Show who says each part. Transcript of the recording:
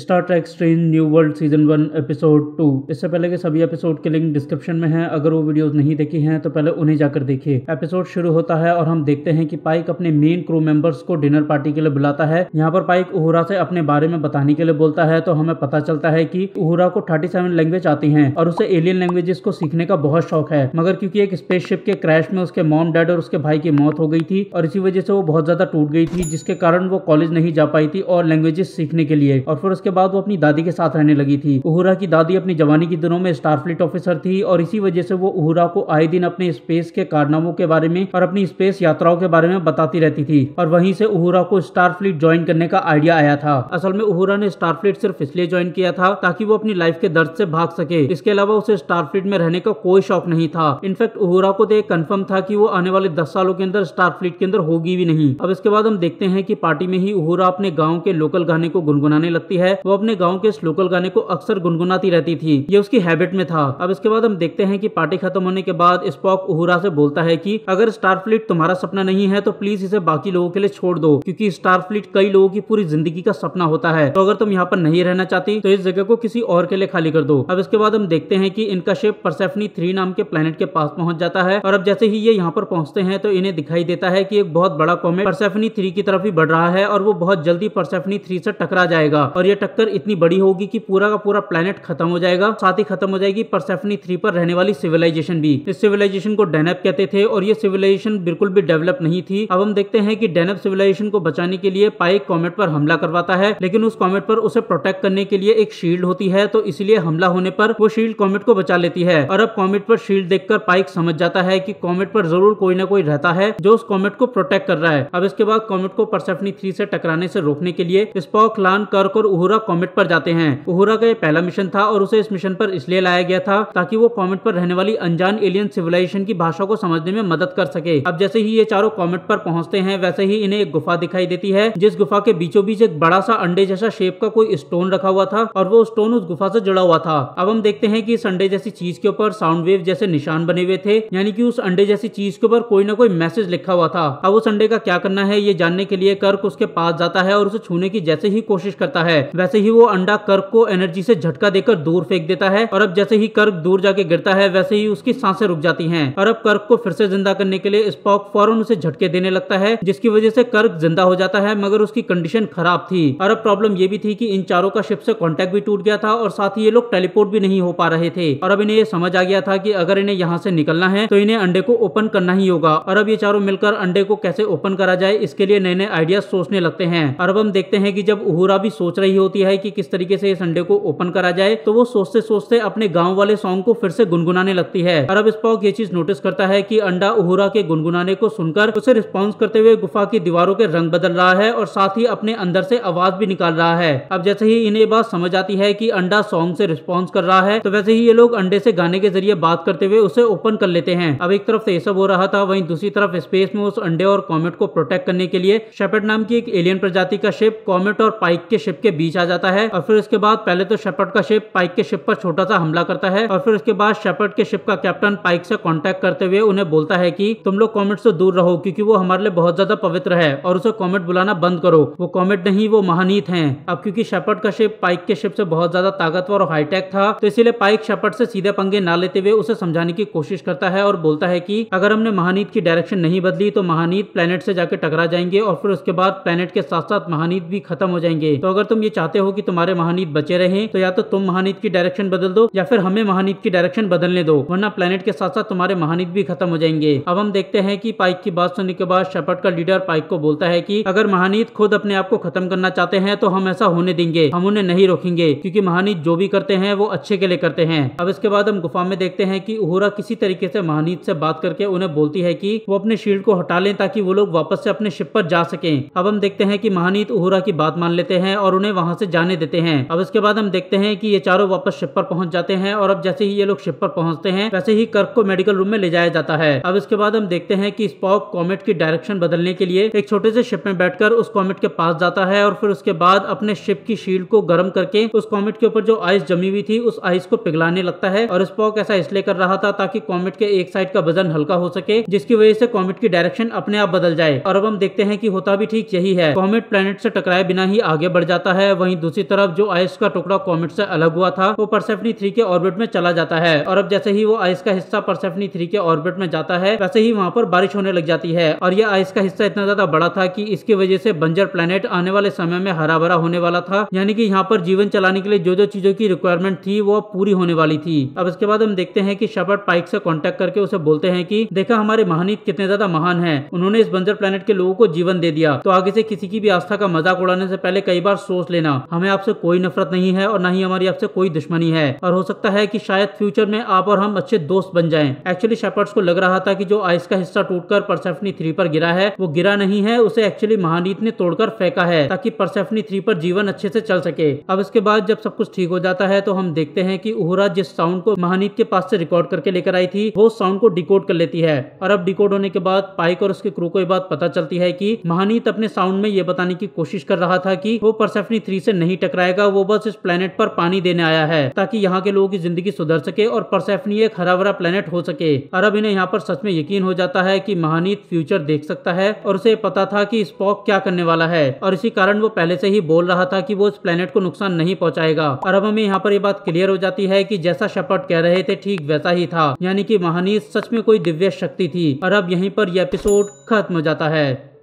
Speaker 1: star Trek Strange New World season one episode two इससे पहले के सभी एपिसोड के लिंक डिस्क्रिप्शन में है अगर वो वीडियोस नहीं देखी हैं तो पहले उन्हें जाकर देखिए एपिसोड शुरू होता है और हम देखते हैं कि पाइक अपने मेन क्रू मेंबर्स को डिनर पार्टी के लिए बुलाता है यहाँ पर पाइक उहरा से अपने बारे में बताने के लिए बोलता है तो हमें पता चलता है की उहरा को थर्टी लैंग्वेज आती है और उसे एलियन लैंग्वेजेस को सीखने का बहुत शौक है मगर क्यूँकी एक स्पेसशिप के क्रैश में उसके मॉम डैड और उसके भाई की मौत हो गई थी और इसी वजह से वो बहुत ज्यादा टूट गई थी जिसके कारण वो कॉलेज नहीं जा पाई थी और लैंग्वेजेस सीखने के लिए और फिर उसके बाद वो अपनी दादी के साथ रहने लगी थी उहुरा की दादी अपनी जवानी के दिनों में स्टारफ्लीट ऑफिसर थी और इसी वजह से वो उहुरा को आए दिन अपने स्पेस के कारनामों के बारे में और अपनी स्पेस यात्राओं के बारे में बताती रहती थी और वहीं से उहुरा को स्टारफ्लीट ज्वाइन करने का आइडिया आया था असल में उहुरा ने स्टारफ्लीट सिर्फ इसलिए ज्वाइन किया था ताकि वो अपनी लाइफ के दर्द से भाग सके इसके अलावा उसे स्टारफ्लीट में रहने का कोई शौक नहीं था इनफेक्ट उहुरा को तो कन्फर्म था की वो आने वाले दस सालों के अंदर फ्लिट के अंदर होगी भी नहीं अब इसके बाद हम देखते हैं की पार्टी में ही उहुरा अपने गाँव के लोकल गाने को गुनगुनाने लगती है है वो अपने गाँव के इस लोकल गाने को अक्सर गुनगुनाती रहती थी ये उसकी हैबिट में था अब इसके बाद हम देखते हैं की पार्टी खत्म होने के बाद स्पॉक उहुरा से बोलता है की अगर स्टार फ्लिट तुम्हारा सपना नहीं है तो प्लीज इसे बाकी लोगों के लिए छोड़ दो क्यूँकी स्टार कई लोगों की पूरी जिंदगी का सपना होता है तो अगर तुम यहाँ पर नहीं रहना चाहती तो इस जगह को किसी और के लिए खाली कर दो अब इसके बाद हम देखते हैं कि इनका शेप परसेफनी थ्री नाम के प्लेनेट के पास पहुंच जाता है और अब जैसे ही ये यहाँ पर पहुंचते हैं तो इन्हें दिखाई देता है कि एक बहुत बड़ा कॉमेट परसेफनी थ्री की तरफ ही बढ़ रहा है और वो बहुत जल्दी परसेफनी थ्री से टकरा जाएगा और ये ये टक्कर इतनी बड़ी होगी कि पूरा का पूरा प्लेनेट खत्म हो जाएगा साथ ही खत्म हो जाएगी परसेफनी थ्री पर रहने वाली सिविलाइजेशन भी इस सिविलाइजेशन को डेनेप कहते थे और ये सिविलाइजेशन बिल्कुल भी डेवलप नहीं थी अब हम देखते हैं कि डेनेप सिविलाइजेशन को बचाने के लिए पाइक कॉमेट पर हमला करवाता है लेकिन उस कॉमेट पर उसे प्रोटेक्ट करने के लिए एक शील्ड होती है तो इसलिए हमला होने पर वो शील्ड कॉमेट को बचा लेती है और अब कॉमेट पर शील्ड देखकर पाइक समझ जाता है कि कॉमेट पर जरूर कोई ना कोई रहता है जो उस कॉमेट को प्रोटेक्ट कर रहा है अब इसके बाद कॉमेट को परसेफनी थ्री से टकराने से रोकने के लिए स्पॉक लान कर्क और उह उहुरा कॉमेट पर जाते हैं उहुरा का यह पहला मिशन था और उसे इस मिशन पर इसलिए लाया गया था ताकि वो कॉमेट पर रहने वाली अनजान एलियन सिविलाइजेशन की भाषा को समझने में मदद कर सके अब जैसे ही ये चारों कॉमेट पर पहुंचते हैं वैसे ही इन्हें एक गुफा दिखाई देती है जिस गुफा के बीचों बीच एक बड़ा सा अंडे जैसा शेप का कोई स्टोन रखा हुआ था और वो स्टोन उस गुफा से जुड़ा हुआ था अब हम देखते हैं कि इस अंडे जैसी चीज के ऊपर साउंड वेव जैसे निशान बने हुए थे यानी कि उस अंडे जैसी चीज के ऊपर कोई ना कोई मैसेज लिखा हुआ था अब उस अंडे का क्या करना है ये जानने के लिए कर्क उसके पास जाता है और उसे छूने की जैसे ही कोशिश करता है वैसे ही वो अंडा कर्क को एनर्जी से झटका देकर दूर फेंक देता है और अब जैसे ही कर्क दूर जाके गिरता है वैसे ही उसकी सांसें रुक जाती हैं और अब कर्क को फिर से जिंदा करने के लिए स्पॉक फौरन उसे झटके देने लगता है जिसकी वजह से कर्क जिंदा हो जाता है मगर उसकी कंडीशन खराब थी और अब प्रॉब्लम ये भी थी की इन चारों का शिप से कॉन्टेक्ट भी टूट गया था और साथ ही ये लोग टेलीपोर्ट भी नहीं हो पा रहे थे और अब इन्हें ये समझ आ गया था की अगर इन्हें यहाँ से निकलना है तो इन्हें अंडे को ओपन करना ही होगा और अब ये चारों मिलकर अंडे को कैसे ओपन करा जाए इसके लिए नए नए आइडिया सोचने लगते हैं और अब हम देखते हैं कि जब उहुरा भी सोच रही हो होती है कि किस तरीके से ये संडे को ओपन करा जाए तो वो सोचते सोचते अपने गाँव वाले सॉन्ग को फिर से गुनगुनाने लगती है अरब स्पॉक ये चीज नोटिस करता है की अंडा उहुरा के गुनगुनाने को सुनकर उसे रिस्पॉन्स करते हुए गुफा की दीवारों के रंग बदल रहा है और साथ ही अपने अंदर से आवाज भी निकाल रहा है अब जैसे ही इन्हें बात समझ आती है की अंडा सॉन्ग से रिस्पॉन्स कर रहा है तो वैसे ही ये लोग अंडे से गाने के जरिए बात करते हुए उसे ओपन कर लेते हैं अब एक तरफ से ये सब हो रहा था वहीं दूसरी तरफ स्पेस में उस अंडे और कॉमेट को प्रोटेक्ट करने के लिए शेपेट नाम की एक एलियन प्रजाति का शिप कॉमेट और पाइक के शिप के बीच आ जाता है और फिर उसके बाद पहले तो शेपर्ड का शिप पाइक के शिप पर छोटा सा हमला करता है और फिर उसके बाद शेपर्ड के शिप का कैप्टन पाइक से कॉन्टेक्ट करते हुए उन्हें बोलता है की तुम लोग कॉमेट से दूर रहो क्योंकि वो हमारे लिए बहुत ज्यादा पवित्र है और उसे कॉमेट बुलाना बंद करो वो कॉमेट नहीं वो महानीत है अब क्योंकि शेपर्ड का शिप पाइक के शिप से बहुत ज्यादा ताकतवर और हाईटेक था तो इसीलिए पाइक शेपर्ड से सीधे पंगे ना लेते हुए उसे समझाने की कोशिश करता है और बोलता है कि अगर हमने महानीत की डायरेक्शन नहीं बदली तो महानीत प्लेनेट से जाके टकरा जाएंगे और फिर उसके बाद प्लेनेट के साथ साथ महानीत भी खत्म हो जाएंगे तो अगर तुम ये चाहते हो कि तुम्हारे महानीत बचे रहें तो या तो तुम महानीत की डायरेक्शन बदल दो या फिर हमें महानीत की डायरेक्शन बदलने दो वरना प्लेनेट के साथ साथ तुम्हारे महानीत भी खत्म हो जाएंगे अब हम देखते हैं कि पाइक की बात सुनने के बाद शपट का लीडर पाइक को बोलता है कि अगर महानीत खुद अपने आप को खत्म करना चाहते हैं तो हम ऐसा होने देंगे हम उन्हें नहीं रोकेंगे क्योंकि महानीत जो भी करते हैं वो अच्छे के लिए करते हैं अब इसके बाद हम गुफा में देखते हैं कि उहरा किसी तरीके से महानीत से बात करके उन्हें बोलती है कि वो अपने शील्ड को हटा लें ताकि वो लोग वापस से अपने शिप पर जा सकें अब हम देखते हैं कि महानीत उहरा की बात मान लेते हैं और उन्हें वहां वहाँ से जाने देते हैं अब इसके बाद हम देखते हैं कि ये चारों वापस शिप पर पहुंच जाते हैं और अब जैसे ही ये लोग शिप पर पहुंचते हैं वैसे ही कर्क को मेडिकल रूम में ले जाया जाता है अब इसके बाद हम देखते हैं की स्पॉक कॉमेट की डायरेक्शन बदलने के लिए एक छोटे से शिप में बैठकर उस कॉमेट के पास जाता है और फिर उसके बाद अपने शिप की शील्ड को गर्म करके उस कॉमेट के ऊपर जो आइस जमी हुई थी उस आइस को पिघलाने लगता है और स्पॉक ऐसा इसलिए कर रहा था ताकि कॉमेट के एक साइड का वजन हल्का हो सके जिसकी वजह से कॉमेट की डायरेक्शन अपने आप बदल जाए और अब हम देखते हैं कि होता भी ठीक यही है कॉमेट प्लेनेट से टकराए बिना ही आगे बढ़ जाता है वहीं दूसरी तरफ जो आइस का टुकड़ा कॉमेट से अलग हुआ था वो परसेफनी थ्री के ऑर्बिट में चला जाता है और अब जैसे ही वो आइस का हिस्सा परसेफनी थ्री के ऑर्बिट में जाता है वैसे ही वहाँ पर बारिश होने लग जाती है और यह आइस का हिस्सा इतना ज्यादा बड़ा था की इसकी वजह से बंजर प्लेनेट आने वाले समय में हरा भरा होने वाला था यानी की यहाँ पर जीवन चलाने के लिए जो जो चीजों की रिक्वायरमेंट थी वो पूरी होने वाली थी अब इसके बाद हम देखते हैं की शपट पाइक से कॉन्टेक्ट करके उसे बोलते हैं की देखा हमारे महानीत कितने ज्यादा महान है उन्होंने इस बंजर प्लेनेट के लोगों को जीवन दे दिया तो आगे से किसी की भी आस्था का मजाक उड़ाने से पहले कई बार सोच लेना लेना हमें आपसे कोई नफरत नहीं है और न ही हमारी आपसे कोई दुश्मनी है और हो सकता है की शायद फ्यूचर में आप और हम अच्छे दोस्त बन जाए एक्चुअली शेपर्ड्स को लग रहा था की जो आइस का हिस्सा टूट परसेफनी थ्री पर गिरा है वो गिरा नहीं है उसे एक्चुअली महानीत ने तोड़कर फेंका है ताकि परसेफनी थ्री पर जीवन अच्छे से चल सके अब इसके बाद जब सब कुछ ठीक हो जाता है तो हम देखते हैं कि उहरा जिस साउंड को महानीत के पास से रिकॉर्ड करके लेकर आई थी वो साउंड को डिकोड कर लेती है और अब डिकोड होने के बाद पाइक और उसके क्रू को ये बात पता चलती है की महानीत अपने साउंड में ये बताने की कोशिश कर रहा था की वो परसेफनी थ्री ट्री से नहीं टकराएगा वो बस इस प्लेनेट पर पानी देने आया है ताकि यहाँ के लोगों की जिंदगी सुधर सके और परसेफनी एक हरा भरा प्लेनेट हो सके अरब इन्हें यहाँ पर सच में यकीन हो जाता है की महानीत फ्यूचर देख सकता है और उसे पता था की स्पॉक क्या करने वाला है और इसी कारण वो पहले से ही बोल रहा था की वो इस प्लेनेट को नुकसान नहीं पहुँचाएगा और अब हमें यहाँ पर ये बात क्लियर हो जाती है की जैसा शपट कह रहे थे ठीक वैसा ही था यानी की महानीत सच में कोई दिव्य शक्ति थी और अब यहीं पर यह एपिसोड खत्म हो जाता है